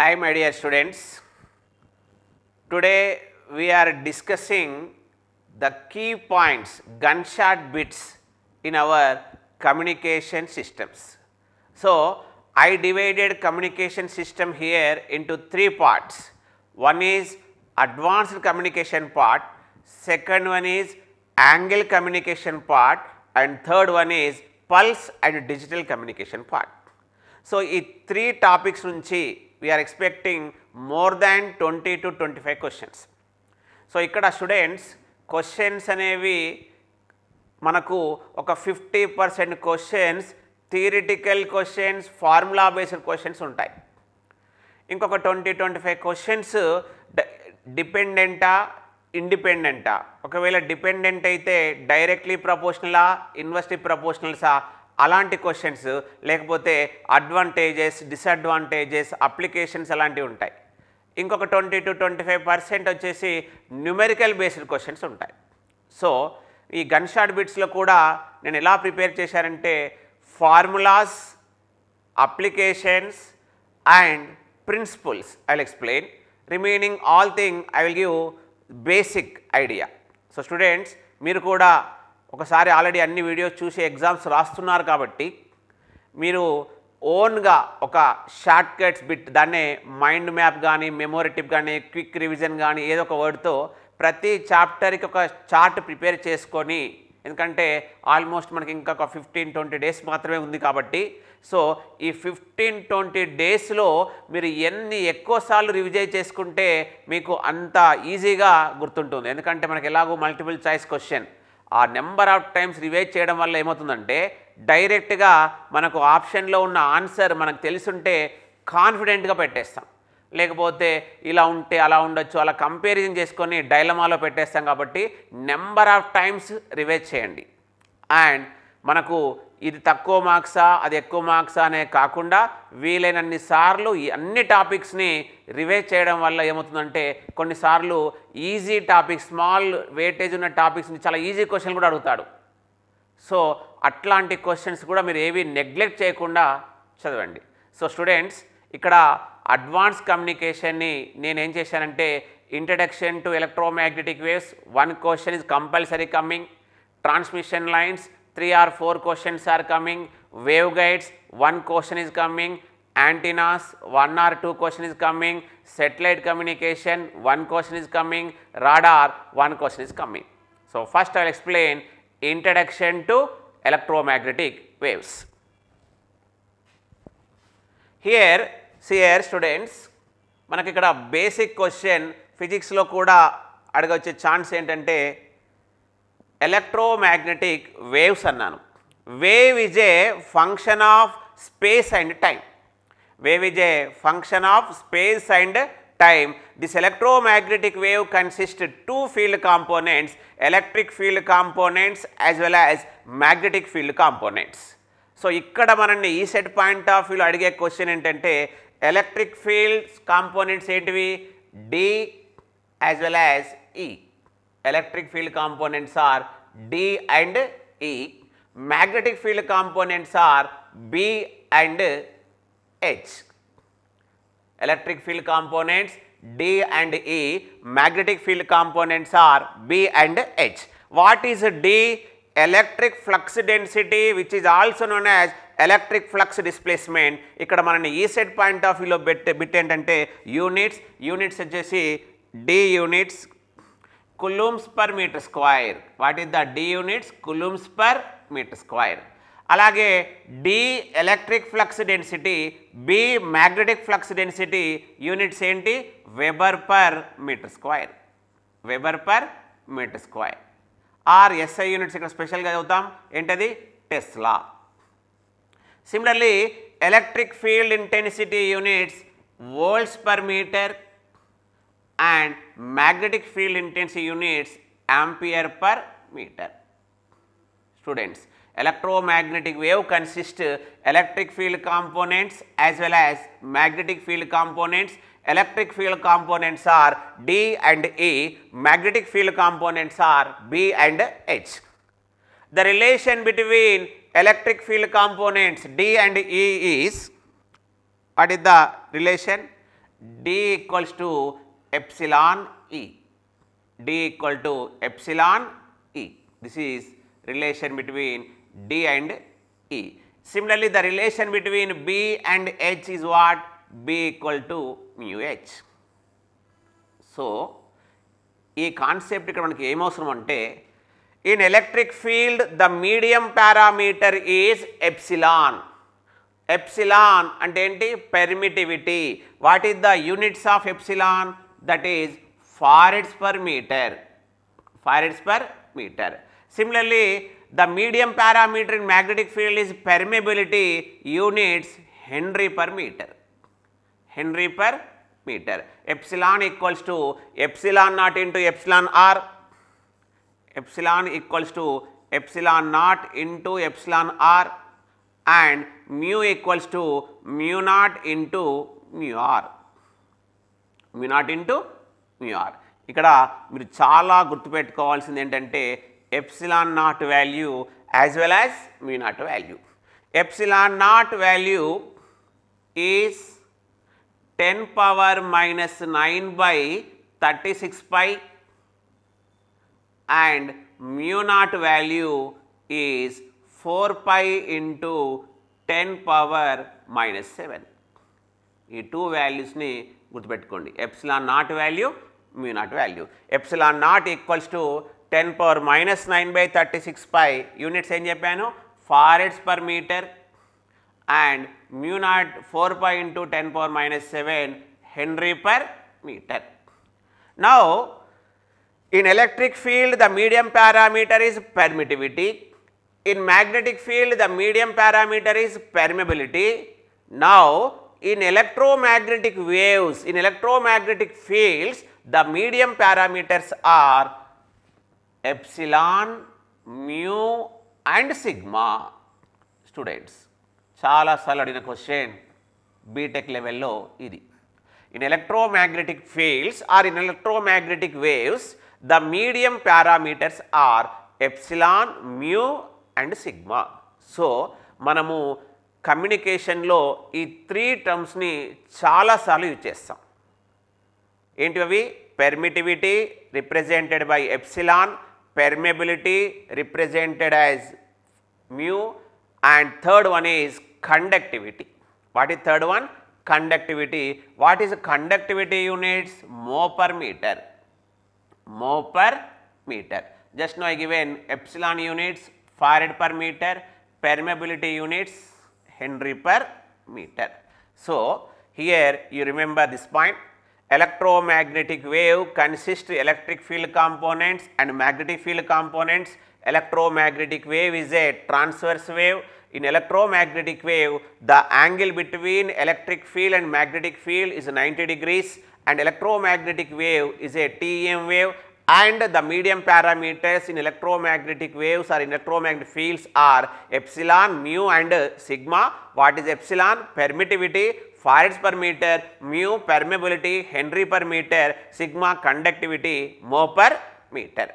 Hi my dear students, today we are discussing the key points gunshot bits in our communication systems. So, I divided communication system here into three parts. One is advanced communication part, second one is angle communication part and third one is pulse and digital communication part. So, ఈ three topics నుంచి we are expecting more than 20 to 25 questions. So ఇక్కడ students questions అనేవి మనకు ఒక fifty percent questions theoretical questions formula based questions ఉంటాయి ఇంకొక twenty twenty five questions డిపెండెంటా ఇండిపెండెంటా ఒకవేళ డిపెండెంట్ అయితే డైరెక్ట్లీ ప్రపోర్షనలా ఇన్వెస్టివ్ ప్రపోర్షనల్సా అలాంటి క్వశ్చన్స్ లేకపోతే అడ్వాంటేజెస్ డిసడ్వాంటేజెస్ అప్లికేషన్స్ అలాంటివి ఉంటాయి ఇంకొక twenty two twenty five percent వచ్చేసి న్యూమెరికల్ బేస్డ్ క్వశ్చన్స్ ఉంటాయి సో ఈ గన్ షాట్ బిట్స్లో కూడా నేను ఎలా ప్రిపేర్ చేశానంటే formulas applications and principles I will explain remaining all thing I will give basic idea so students మీరు కూడా ఒకసారి ఆల్రెడీ అన్ని వీడియోస్ చూసి ఎగ్జామ్స్ రాస్తున్నారు కాబట్టి మీరు ఓన్గా ఒక షార్ట్ కట్స్ బిట్ దాన్నే మైండ్ మ్యాప్ కానీ మెమోరీ టిప్ కానీ క్విక్ రివిజన్ కానీ ఏదో ఒక వర్డ్తో ప్రతి చాప్టర్కి ఒక చార్ట్ ప్రిపేర్ చేసుకొని ఎందుకంటే ఆల్మోస్ట్ మనకి ఇంకా ఒక ఫిఫ్టీన్ ట్వంటీ డేస్ మాత్రమే ఉంది కాబట్టి సో ఈ ఫిఫ్టీన్ ట్వంటీ డేస్లో మీరు ఎన్ని ఎక్కువసార్లు రివిజై చేసుకుంటే మీకు అంత ఈజీగా గుర్తుంటుంది ఎందుకంటే మనకి ఎలాగో మల్టిపుల్ చాయిస్ క్వశ్చన్ ఆ నెంబర్ ఆఫ్ టైమ్స్ రివైజ్ చేయడం వల్ల ఏమవుతుందంటే డైరెక్ట్గా మనకు ఆప్షన్లో ఉన్న ఆన్సర్ మనకు తెలుసుంటే కాన్ఫిడెంట్గా పెట్టేస్తాం లేకపోతే ఇలా ఉంటే అలా ఉండొచ్చు అలా కంపారిజన్ చేసుకొని డైలమాలో పెట్టేస్తాం కాబట్టి నెంబర్ ఆఫ్ టైమ్స్ రివైజ్ చేయండి అండ్ మనకు ఇది తక్కువ మార్క్సా అది ఎక్కువ మార్క్సా అనే కాకుండా వీలైనన్ని సార్లు ఈ అన్ని టాపిక్స్ని రివైజ్ చేయడం వల్ల ఏమవుతుందంటే కొన్నిసార్లు ఈజీ టాపిక్స్ స్మాల్ వెయిటేజ్ ఉన్న టాపిక్స్ని చాలా ఈజీ క్వశ్చన్ కూడా అడుగుతాడు సో అట్లాంటి క్వశ్చన్స్ కూడా మీరు ఏవి నెగ్లెక్ట్ చేయకుండా చదవండి సో స్టూడెంట్స్ ఇక్కడ అడ్వాన్స్ కమ్యూనికేషన్ని నేనేం చేశానంటే introduction to electromagnetic waves one question is compulsory coming transmission lines three or four questions are coming wave guides one question is coming antennas one or two question is coming satellite communication one question is coming radar one question is coming so first I explain introduction to electromagnetic waves here సియర్ students మనకి ఇక్కడ basic question ఫిజిక్స్లో కూడా అడగొచ్చే chance ఏంటంటే electromagnetic waves అన్నాను wave is a function of space and time wave is a function of space and time this electromagnetic wave consist two field components electric field components as well as magnetic field components so ఇక్కడ మనల్ని ఈ set point of వ్యూలో అడిగే question ఏంటంటే electric fields components ఏంటివి D as well as ఈ Electric field components are D and E. Magnetic field components are B and H. Electric field components D and E. Magnetic field components are B and H. What is D? Electric flux density which is also known as electric flux displacement ఇక్కడ మనని ఈ set point of వ్యూలో బెట్ bit ఏంటంటే units units వచ్చేసి D units coulombs per metre square what is the D units coulombs per metre square అలాగే D electric flux density B magnetic flux density units ఏంటి weber per metre square weber per metre square or SI units ఇక్కడ స్పెషల్గా చదువుతాం ఏంటది Tesla similarly electric field intensity units volts per metre and magnetic field intensity units ampere per meter. Students, electromagnetic wave consists electric field components as well as magnetic field components. Electric field components are D and E, magnetic field components are B and H. The relation between electric field components D and E is what is the relation? D equals to epsilon E. D equal to epsilon E. This is relation between D and E. Similarly, the relation between B and H is what? B equal to mu H. So ఈ concept ఇక్కడ మనకి ఏమవసరం అంటే in electric field the medium parameter is epsilon epsilon అంటే ఏంటి permittivity what is the units of epsilon that is farads per meter, farads per meter. Similarly, the medium parameter in magnetic field is permeability units Henry per meter, Henry per meter. Epsilon equals to epsilon naught into epsilon r, epsilon equals to epsilon naught into epsilon r and mu equals to mu naught into mu r. Mu naught into mu r ఇక్కడ మీరు చాలా గుర్తుపెట్టుకోవాల్సింది ఏంటంటే epsilon naught value as well as mu naught value epsilon naught value is ten power minus nine by thirty six pi and mu naught value is four pi into ten power minus seven ఈ two వాల్యూస్ని గుర్తుపెట్టుకోండి epsilon naught value mu naught value epsilon naught equals to ten power minus nine by thirty six pi units ఏం చెప్పాను farads per meter and mu naught four pi into ten power minus seven henry per meter now in electric field the medium parameter is permittivity in magnetic field the medium parameter is permeability now in electromagnetic waves, in electromagnetic fields, the medium parameters are epsilon, mu and sigma. Students, చాలా సార్లు అడిగిన question BTech లెవెల్లో ఇది in electromagnetic fields or in electromagnetic waves the medium parameters are epsilon mu and sigma so మనము కమ్యూనికేషన్లో ఈ three టర్మ్స్ని చాలాసార్లు use చేస్తాం ఏంటివి అవి permittivity represented by epsilon permeability represented as mu and third one is conductivity what is third one conductivity what is conductivity units mho per meter mho per meter just know given epsilon units farad per meter permeability units Henry per meter. So, here you remember this point electromagnetic wave consists electric field components and magnetic field components. Electromagnetic wave is a transverse wave. In electromagnetic wave, the angle between electric field and magnetic field is 90 degrees and electromagnetic wave is a TEM wave and the medium parameters in electromagnetic waves or electromagnetic fields are epsilon, mu and sigma. What is epsilon? Permittivity, farads per meter, mu permeability, henry per meter, sigma conductivity, mo per meter.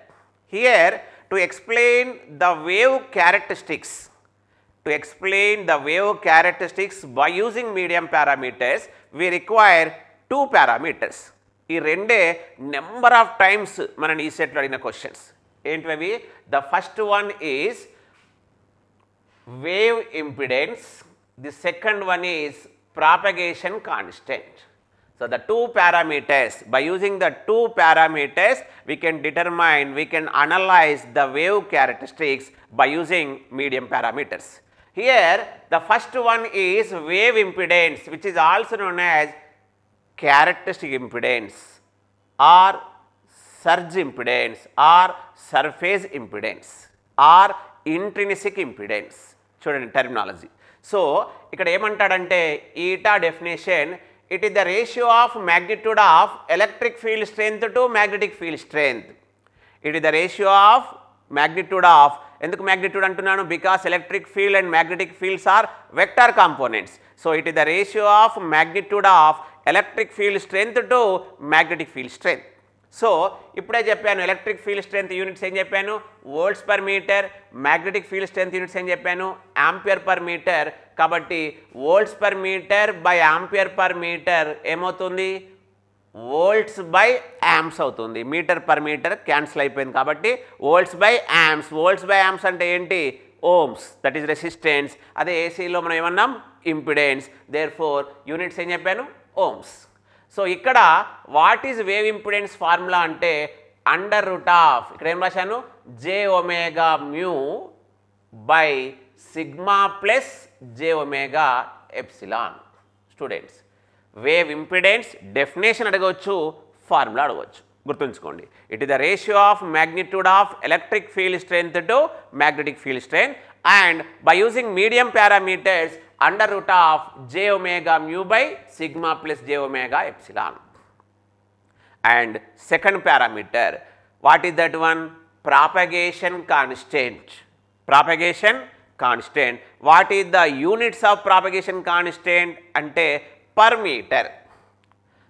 Here to explain the wave characteristics, to explain the wave characteristics by using medium parameters, we require two parameters. ఈ రెండే number of times మనం ఈ సెట్లో అడిగిన questions ఏంటివి the first one is wave impedance. The second one is propagation constant. So, the two parameters by using the two parameters we can determine we can analyze the wave characteristics by using medium parameters. Here the first one is wave impedance which is also known as characteristic impedance or surge impedance or surface impedance or intrinsic impedance చూడండి terminology so ఇక్కడ ఏమంటాడంటే eta definition it is the ratio of magnitude of electric field strength to magnetic field strength it is the ratio of magnitude of ఎందుకు magnitude అంటున్నాను because electric field and magnetic fields are vector components so it is the ratio of magnitude of electric field strength to magnetic field strength so ఇప్పుడే చెప్పాను electric field strength units ఏం చెప్పాను volts per meter magnetic field strength units ఏం చెప్పాను ampere per meter కాబట్టి volts per meter by ampere per metre ఏమవుతుంది volts by amps అవుతుంది meter per meter cancel అయిపోయింది కాబట్టి volts by amps volts by amps అంటే ఏంటి ఓమ్స్ దట్ ఈస్ రెసిస్టెన్స్ అదే ఏసీలో మనం ఏమన్నాం ఇంపిడెన్స్ దేర్ ఫోర్ యూనిట్స్ ఏం చెప్పాను ఓమ్స్ సో ఇక్కడ what is wave impedance formula అంటే అండర్ రూట్ ఆఫ్ ఇక్కడ ఏం రాశాను j omega mu by sigma plus J omega epsilon students wave impedance definition అడగవచ్చు ఫార్ములా అడగవచ్చు గుర్తుంచుకోండి it is the ratio of magnitude of electric field strength to magnetic field strength and by using medium parameters under root of j omega mu by sigma plus j omega epsilon. And second parameter, what is that one? Propagation constant. Propagation constant. What is the units of propagation constant? Ante per meter.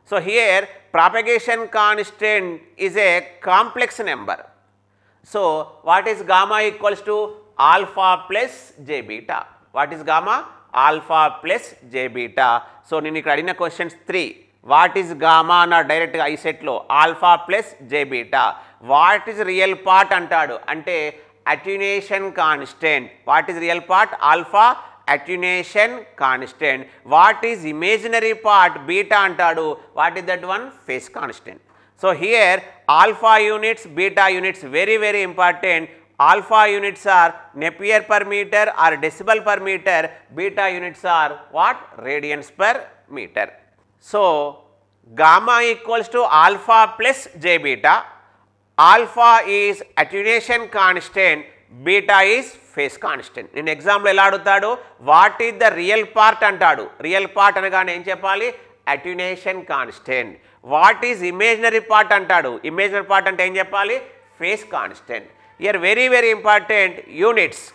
So, here propagation constant is a complex number. So, what is gamma equals to alpha plus J beta what is gamma alpha plus J beta so నేను ఇక్కడ అడిగిన questions three what is gamma అన్న డైరెక్ట్గా ఐ సెట్లో alpha plus J beta what is real part అంటాడు అంటే attenuation constant what is real part alpha attenuation constant what is imaginary part beta అంటాడు what is that one phase constant so here alpha units beta units very very important alpha units are Napier per meter or decibel per meter, beta units are what? Radians per meter. So, gamma equals to alpha plus j beta, alpha is attenuation constant, beta is phase constant నేను example ఎలా అడుగుతాడు what is the real part అంటాడు real part అనగానే ఏం చెప్పాలి attenuation constant what is imaginary part అంటాడు imaginary part అంటే ఏం చెప్పాలి phase constant here very very important units.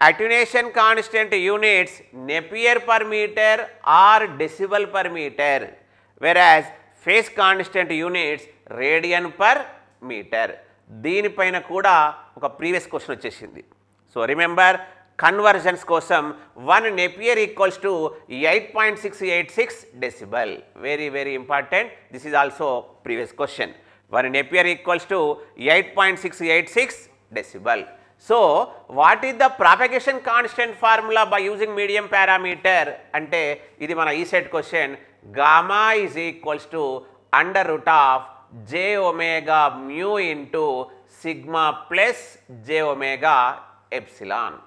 Attenuation constant units Napier per meter or decibel per meter whereas phase constant units radian per meter దీనిపైన కూడా ఒక previous question వచ్చేసింది so remember conversions కోసం one neper equals to eight point six eight six decibel very very important this is also previous question one neper equals to eight point six eight six decibel so what is the propagation constant formula by using medium parameter అంటే ఇది మన ఈ set question gamma is equals to under root of J omega mu into sigma plus J omega epsilon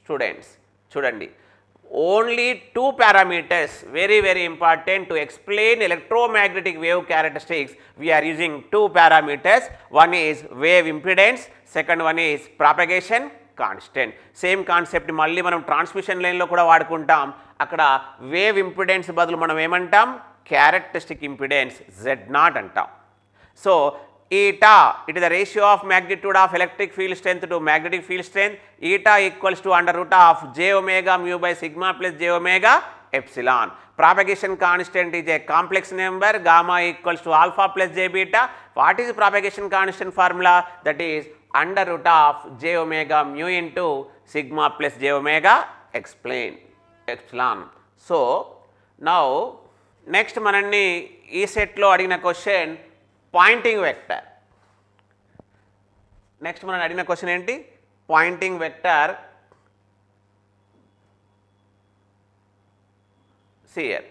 students చూడండి only two parameters very very important to explain electromagnetic wave characteristics we are using two parameters one is wave impedance second one is propagation constant same concept మళ్ళీ మనం transmission లైన్లో కూడా వాడుకుంటాం అక్కడ wave impedance బదులు మనం ఏమంటాం క్యారెక్టరిస్టిక్ ఇంపిడెన్స్ జెడ్ నాట్ అంటాం so eta it is the ratio of magnitude of electric field strength to magnetic field strength eta equals to under root of j omega mu by sigma plus j omega epsilon propagation constant is a complex number gamma equals to alpha plus j beta what is propagation constant formula that is under root of j omega mu into sigma plus j omega explain epsilon so now next మనల్ని ఈ సెట్లో అడిగిన question Poynting vector next మనం అడిగిన question ఏంటి pointing vector సిఆర్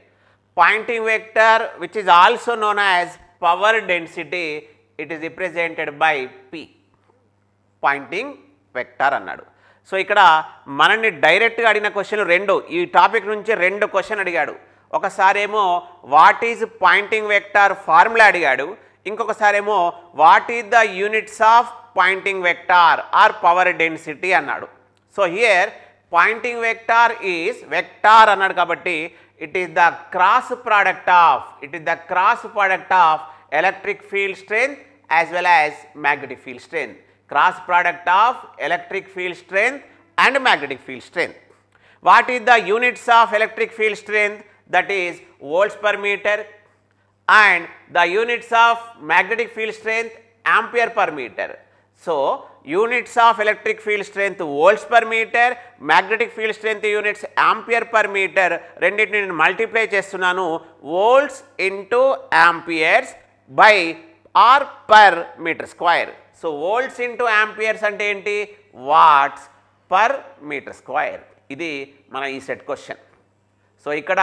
pointing vector which is also known as power density it is represented by P pointing vector అన్నాడు so ఇక్కడ మనల్ని డైరెక్ట్గా అడిగిన క్వశ్చన్ రెండు ఈ టాపిక్ నుంచి రెండు క్వశ్చన్ అడిగాడు ఒకసారేమో what is pointing vector formula అడిగాడు ఇంకొకసారేమో what is the units of pointing vector or power density అన్నాడు so here pointing vector is vector అన్నాడు కాబట్టి it is the cross product of it is the cross product of electric field strength as well as magnetic field strength cross product of electric field strength and magnetic field strength what is the units of electric field strength that is volts per metre and the units of magnetic field strength ampere per meter. So, units of electric field strength volts per meter, magnetic field strength units ampere per meter రెండింటిని నేను multiply చేస్తున్నాను volts into amperes by R per metre square so volts into amperes అంటే ఏంటి watts per metre square ఇది మన ఈ set question so ఇక్కడ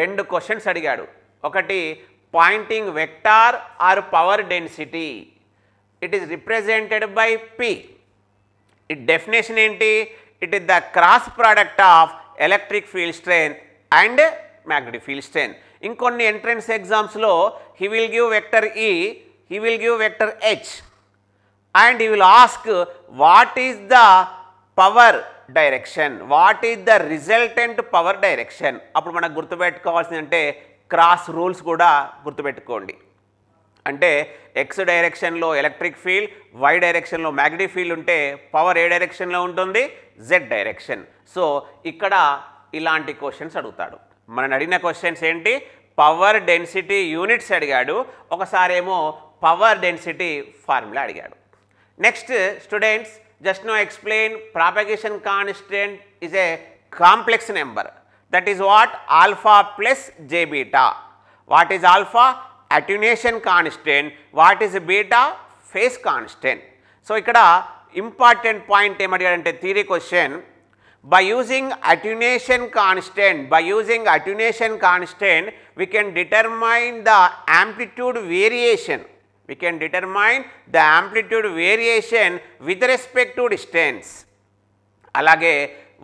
రెండు క్వశ్చన్స్ అడిగాడు ఒకటి pointing vector or power density. It is represented by P. Its definition is it is the cross product of electric field strength and magnetic field strength. In konni entrance exams lo, he will give vector E, he will give vector H and he will ask what is the power direction, what is the resultant power direction. Appadu mana gurthu vettu kawalsin cross rules కూడా గుర్తుపెట్టుకోండి అంటే X డైరెక్షన్లో electric field Y డైరెక్షన్లో magnetic field ఉంటే power ఏ డైరెక్షన్లో ఉంటుంది Z direction so ఇక్కడ ఇలాంటి క్వశ్చన్స్ అడుగుతాడు మనం అడిగిన క్వశ్చన్స్ ఏంటి పవర్ డెన్సిటీ యూనిట్స్ అడిగాడు ఒకసారేమో పవర్ డెన్సిటీ ఫార్ములా అడిగాడు next students just know explain propagation constant is a complex number that is what alpha plus j beta. What is alpha? Attenuation constant. What is beta? Phase constant. So, ikkada important point ఏమడిగాడంటే theory question by using attenuation constant by using attenuation constant we can determine the amplitude variation we can determine the amplitude variation with respect to distance అలాగే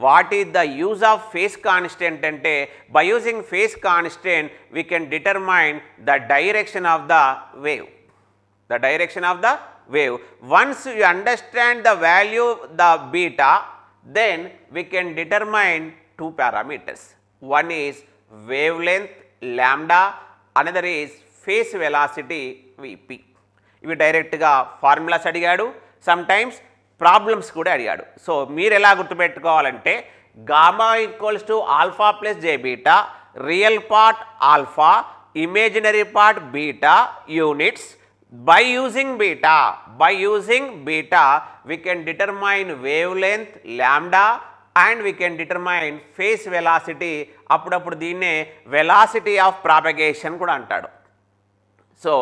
what is the use of phase constant అంటే by using phase constant we can determine the direction of the wave the direction of the wave once you understand the value the beta then we can determine two parameters one is wavelength lambda another is phase velocity VP ఇవి డైరెక్ట్గా formulas అడిగాడు sometimes problems కూడా అడిగాడు so మీరు ఎలా గుర్తుపెట్టుకోవాలంటే gamma equals to alpha plus J beta real part alpha imaginary part beta units by using beta by using beta we can determine wavelength lambda and we can determine phase velocity అప్పుడప్పుడు దీన్నే velocity of propagation కూడా అంటాడు so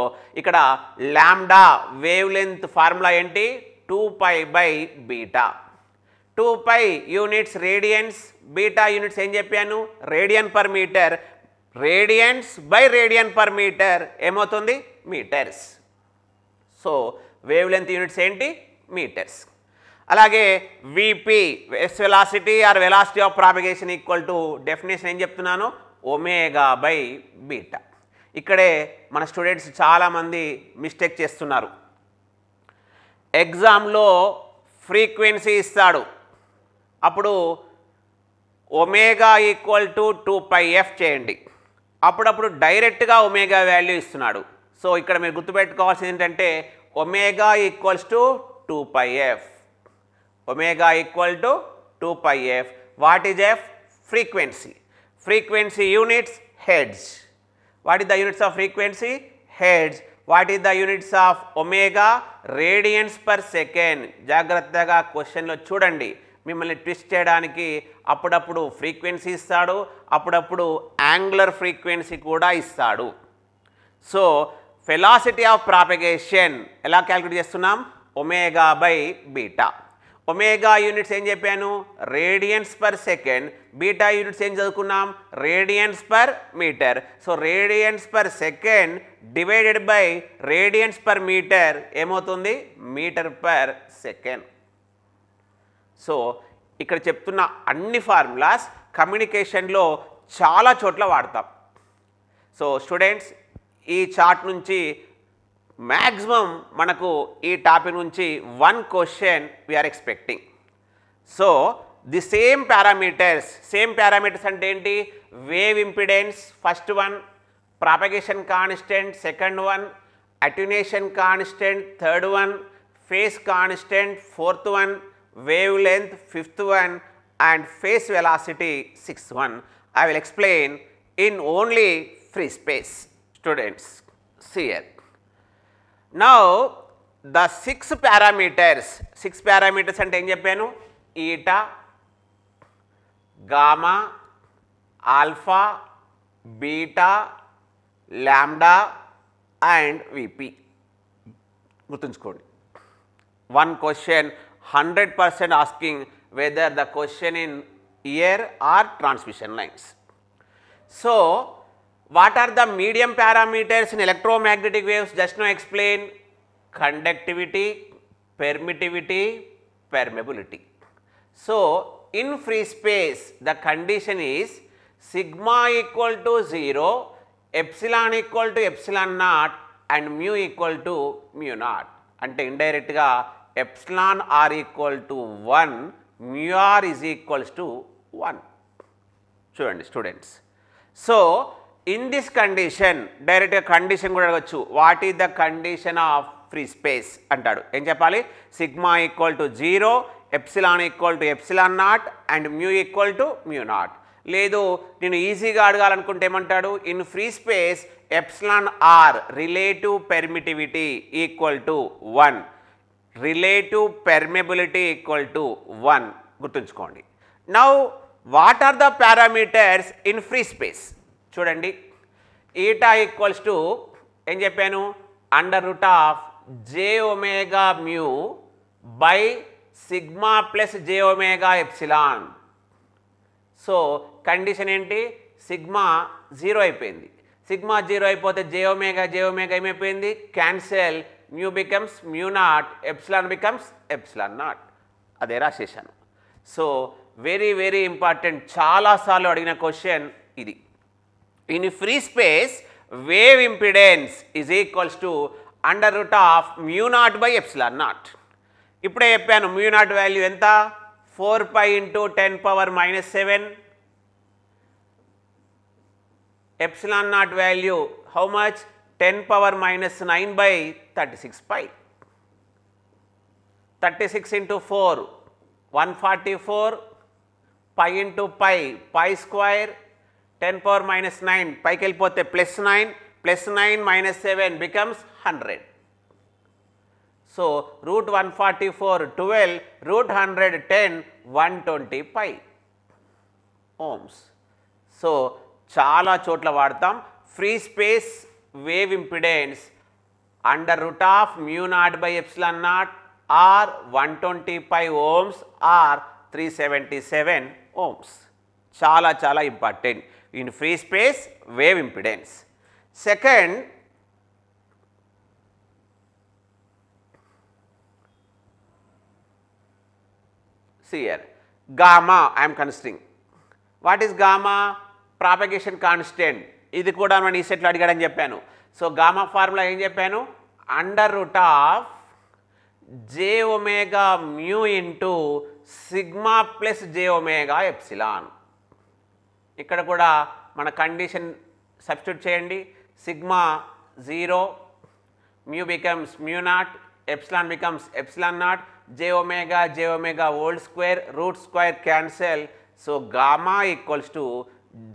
ఇక్కడ lambda wavelength formula ఏంటి two pi by beta two pi units radians beta units ఏం చెప్పాను radian per metre radians by radian per metre ఏమవుతుంది metres so wavelength units ఏంటి metres అలాగే VP is velocity or velocity of propagation equal to definition ఏం చెప్తున్నాను omega by beta ఇక్కడే మన students చాలామంది మిస్టేక్ చేస్తున్నారు ఎగ్జామ్లో ఫ్రీక్వెన్సీ ఇస్తాడు అప్పుడు omega equal to two pi F చేయండి అప్పుడప్పుడు డైరెక్ట్గా ఒమేగా వాల్యూ ఇస్తున్నాడు సో ఇక్కడ మీరు గుర్తుపెట్టుకోవాల్సింది ఏంటంటే omega equals to two pi F omega equal to two pi F what is F frequency frequency units hertz what is the units of frequency hertz what is the units of omega radians per second జాగ్రత్తగా క్వశ్చన్లో చూడండి మిమ్మల్ని twist చేయడానికి అప్పుడప్పుడు frequency ఇస్తాడు అప్పుడప్పుడు angular frequency కూడా ఇస్తాడు సో ఫెలాసిటీ ఆఫ్ ప్రాపగేషన్ ఎలా క్యాలిక్యులేట్ చేస్తున్నాం omega by beta omega units ఏం చెప్పాను radians per second beta units ఏం చదువుకున్నాం radians per metre so radians per second divided by radians per metre ఏమవుతుంది మీటర్ పర్ సెకండ్ సో ఇక్కడ చెప్తున్న అన్ని ఫార్ములాస్ కమ్యూనికేషన్లో చాలా చోట్ల వాడతాం సో స్టూడెంట్స్ ఈ చార్ట్ నుంచి మ్యాక్సిమం మనకు ఈ టాపిక్ నుంచి one question we're expecting so the same parameters same parameters అంటే ఏంటి wave impedance first one propagation constant second one attenuation constant third one phase constant fourth one wavelength fifth one and phase velocity six one I will explain in only free space students CL now the six parameters six parameters అంటే ఏం చెప్పాను eta gamma alpha beta lambda and Vp One question 100% asking whether the question in in or transmission lines. So, what are the medium parameters in electromagnetic waves just now explain conductivity permittivity permeability so in free space the condition is sigma equal to 0 epsilon equal to epsilon naught and mu equal to mu naught అంటే ఇండైరెక్ట్గా epsilon R equal to one mu R is equals to one చూడండి students so in this condition డైరెక్ట్గా condition కూడా అడగచ్చు what is the condition of free space అంటాడు ఏం చెప్పాలి sigma equal to zero epsilon equal to epsilon naught and mu equal to mu naught లేదు నేను ఈజీగా అడగాలనుకుంటే ఏమంటాడు in free space epsilon R relative permittivity equal to one relative permeability equal to one గుర్తుంచుకోండి now what are the parameters in free space చూడండి eta equals to ఏం చెప్పాను under root of J omega mu by sigma plus J omega epsilon so condition ఏంటి sigma zero అయిపోయింది sigma zero అయిపోతే J omega J omega ఏమైపోయింది cancel mu becomes mu naught epsilon becomes epsilon naught అదే రాసేసాను so very very important చాలాసార్లు అడిగిన question ఇది in free space wave impedance is equals to under root of mu naught by epsilon naught ఇప్పుడే చెప్పాను mu naught value ఎంత four pi into ten power minus seven epsilon naught value how much 10 power minus 9 by 36 pi. 36 into 4 144 pi into pi pi square 10 power minus 9 pi kelpote plus 9 plus 9 minus 7 becomes 100. So, root 144 12 root 110 120 pi ohms. So, చాలా చోట్ల వాడతాం free space wave impedance under root of mu naught by epsilon naught or one twenty five ohms or three seventy seven ohms చాలా చాలా important in free space wave impedance second sir gamma I'm I what is gamma propagation constant ఇది కూడా మనం ఈ సెట్లో అడిగాడని చెప్పాను so gamma formula ఏం చెప్పాను under root of J omega mu into sigma plus J omega epsilon ఇక్కడ కూడా మన కండిషన్ సబ్స్టిట్యూట్ చేయండి sigma zero mu becomes mu naught epsilon becomes epsilon naught J omega J omega whole square root square cancel so gamma equals to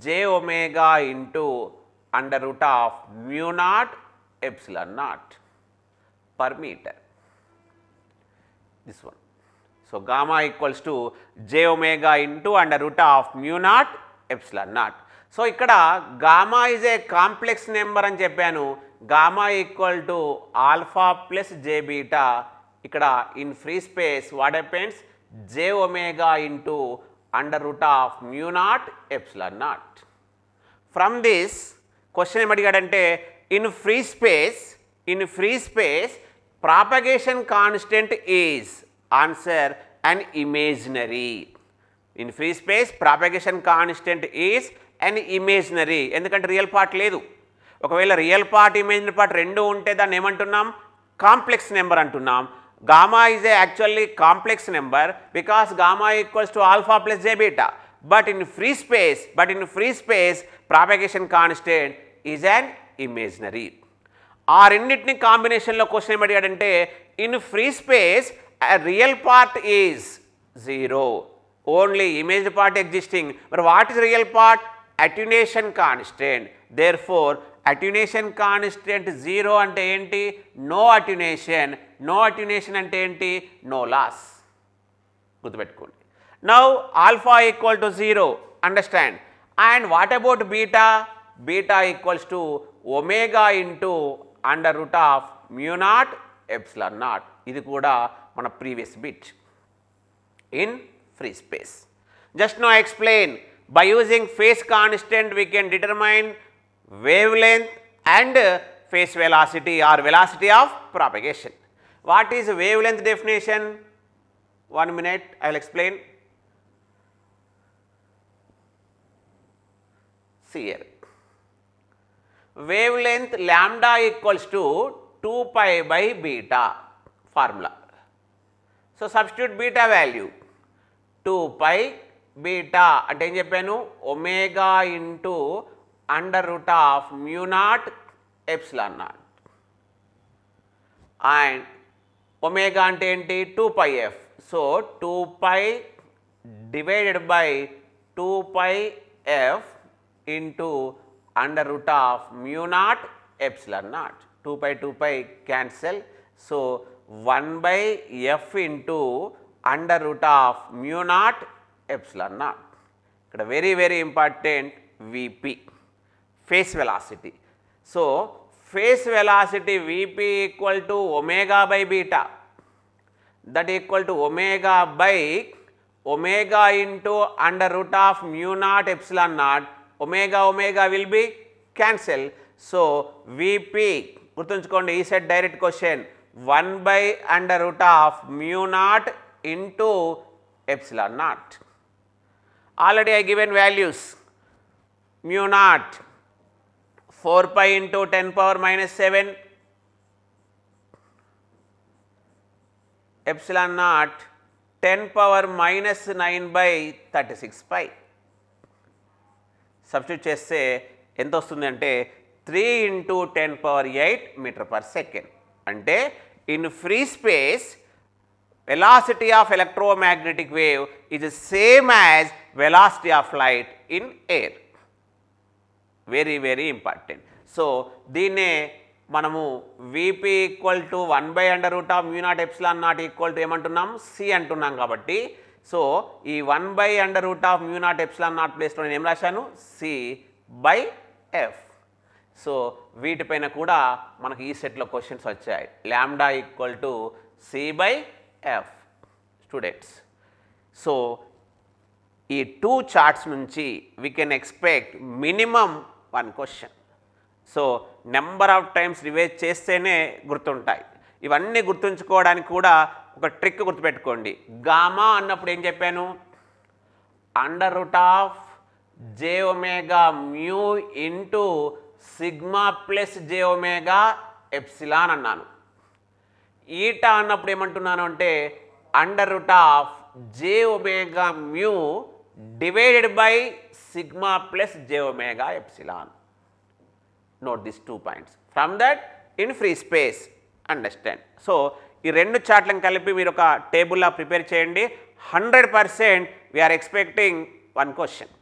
j omega into under root of mu naught epsilon naught per meter. This one. So, gamma equals to j omega into under root of mu naught epsilon naught. So ఇక్కడ gamma is a complex number అని చెప్పాను gamma equal to alpha plus J beta ఇక్కడ in free space what happens J omega into under root of mu naught epsilon naught from this question ఏమడిగాడంటే in free space in free space propagation constant is answer an imaginary in free space propagation constant is an imaginary ఎందుకంటే real part లేదు ఒకవేళ real part imaginary part రెండు ఉంటే దాన్ని ఏమంటున్నాం complex number అంటున్నాం gamma is a actually complex number because gamma equals to alpha plus j beta. But in free space, but in free space propagation constant is an imaginary. Or in it combination lo question in free space a real part is 0, only imaged part existing. But what is real part? Attenuation constant. Therefore, attenuation constant zero అంటే ఏంటి no attenuation no attenuation అంటే ఏంటి no loss గుర్తుపెట్టుకోండి now alpha equal to zero understand and what about beta beta equals to omega into under root of mu naught epsilon naught ఇది కూడా మన previous bit in free space just know explain by using phase constant we can determine wavelength and phase velocity or velocity of propagation. What is wavelength definition? One minute I will explain. See here. Wavelength lambda equals to 2 pi by beta formula. So, substitute beta value 2 pi beta అంటే ఏం చెప్పాను omega into under root of mu naught epsilon naught and omega అంటే ఏంటి 2 pi f. So, 2 pi divided by 2 pi f into under root of mu naught epsilon naught 2 pi 2 pi cancel. So, 1 by f into under root of mu naught epsilon naught ఇక్కడ very very important Vp. Phase velocity so phase velocity VP equal to omega by beta that equal to omega by omega into under root of mu naught epsilon naught omega omega will be cancel so VP గుర్తుంచుకోండి ఈ set direct question one by under root of mu naught into epsilon naught already I given values mu naught four pi into ten power minus seven epsilon naught ten power minus nine by thirty six pi substitute చేస్తే ఎంత వస్తుందంటే three into ten power eight metre per second అంటే in free space velocity of electromagnetic wave is same as velocity of light in air very very important so దీన్నే మనము VP equal to one by under root of mu naught epsilon naught equal to ఏమంటున్నాం C అంటున్నాం కాబట్టి so ఈ one by under root of mu naught epsilon not ప్లేస్లో నేను ఏం రాశాను సి బై ఎఫ్ సో వీటిపైన కూడా మనకి ఈ సెట్లో క్వశ్చన్స్ వచ్చాయి lambda equal to C by F students so ఈ టూ చార్ట్స్ నుంచి we can expect minimum one question so number of times revise చేస్తేనే గుర్తుంటాయి ఇవన్నీ గుర్తుంచుకోవడానికి కూడా ఒక ట్రిక్ గుర్తుపెట్టుకోండి గామా అన్నప్పుడు ఏం చెప్పాను under root of J omega mu into sigma plus J omega epsilon అన్నాను ఈటా అన్నప్పుడు ఏమంటున్నాను అంటే under root of J omega mu divided by sigma plus j omega epsilon. Note these two points. From that in free space understand. So, ఈ రెండు చార్ట్లను కలిపి మీరు ఒక టేబుల్లా ప్రిపేర్ చేయండి hundred percent we're expecting one question